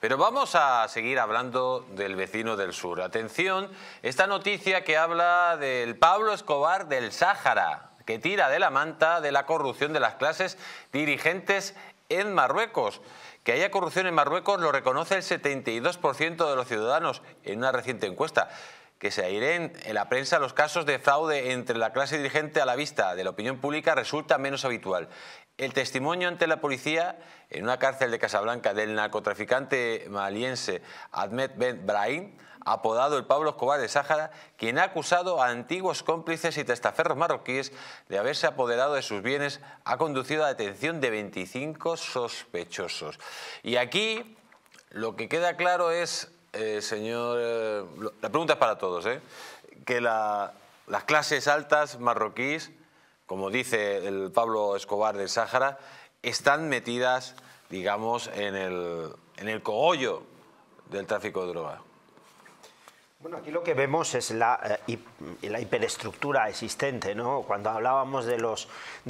Pero vamos a seguir hablando del vecino del sur. Atención, esta noticia que habla del Pablo Escobar del Sáhara, que tira de la manta de la corrupción de las clases dirigentes en Marruecos. Que haya corrupción en Marruecos lo reconoce el 72% de los ciudadanos en una reciente encuesta. Que se aire en la prensa los casos de fraude entre la clase dirigente a la vista de la opinión pública resulta menos habitual. El testimonio ante la policía en una cárcel de Casablanca del narcotraficante maliense Ahmed Ben Brahim, apodado el Pablo Escobar de Sáhara, quien ha acusado a antiguos cómplices y testaferros marroquíes de haberse apoderado de sus bienes, ha conducido a la detención de 25 sospechosos. Y aquí lo que queda claro es, eh, señor... Eh, la pregunta es para todos, ¿eh? Que las clases altas marroquíes como dice el Pablo Escobar de Sáhara, están metidas, digamos, en el, en el cogollo del tráfico de drogas aquí lo que vemos es la, eh, hiperestructura existente, ¿no? Cuando hablábamos de,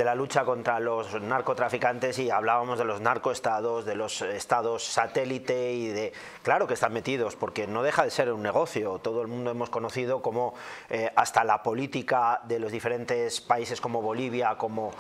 la lucha contra los narcotraficantes y hablábamos de los narcoestados, de los estados satélite y de... Claro que están metidos, porque no deja de ser un negocio. Todo el mundo hemos conocido como eh, hasta la política de los diferentes países como Bolivia, como,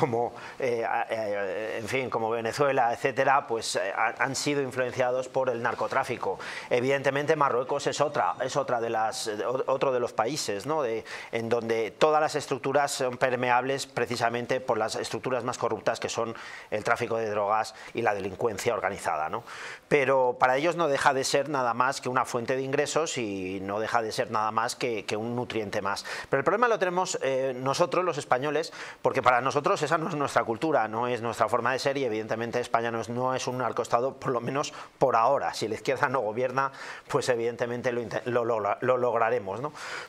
como, eh, eh, eh, en fin, como Venezuela, etcétera, pues han sido influenciados por el narcotráfico. Evidentemente Marruecos es otra, es otra de las, otro de los países, ¿no? en donde todas las estructuras son permeables precisamente por las estructuras más corruptas que son el tráfico de drogas y la delincuencia organizada, ¿no? Pero para ellos no deja de ser nada más que una fuente de ingresos y no deja de ser nada más que, que un nutriente más. Pero el problema lo tenemos nosotros, los españoles, porque para nosotros no es nuestra cultura, no es nuestra forma de ser y evidentemente España no es, un narcoestado, por lo menos por ahora. Si la izquierda no gobierna, pues evidentemente lo, lograremos.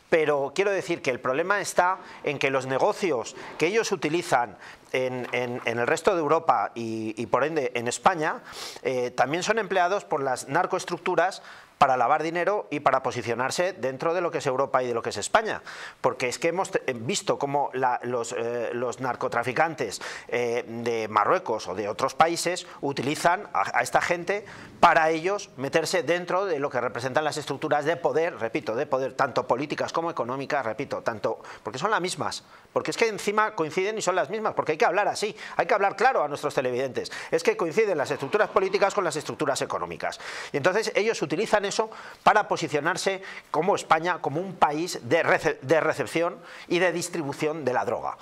Pero quiero decir que el problema está en que los negocios que ellos utilizan en, el resto de Europa y, por ende en España, eh, también son empleados por las narcoestructuras para lavar dinero y para posicionarse dentro de lo que es Europa y de lo que es España. Porque es que hemos eh, visto cómo eh, los, narcotraficantes eh, de Marruecos o de otros países utilizan a, a esta gente para ellos meterse dentro de lo que representan las estructuras de poder, repito, de poder, tanto políticas como económicas, repito, tanto porque son las mismas. Porque es que encima coinciden y son las mismas, porque hay que hablar así, hay que hablar claro a nuestros televidentes. Es que coinciden las estructuras políticas con las estructuras económicas. Y entonces ellos utilizan para posicionarse como España, como un país de, recepción y de distribución de la droga.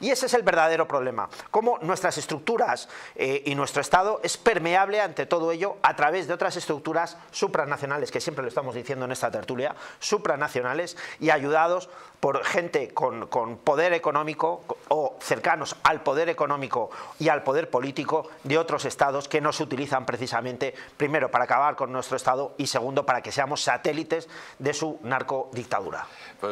Y ese es el verdadero problema, cómo nuestras estructuras eh, y nuestro Estado es permeable ante todo ello a través de otras estructuras supranacionales, que siempre lo estamos diciendo en esta tertulia, supranacionales y ayudados por gente con poder económico, o cercanos al poder económico y al poder político de otros estados que nos utilizan precisamente, primero, para acabar con nuestro estado y segundo, para que seamos satélites de su narcodictadura. Pues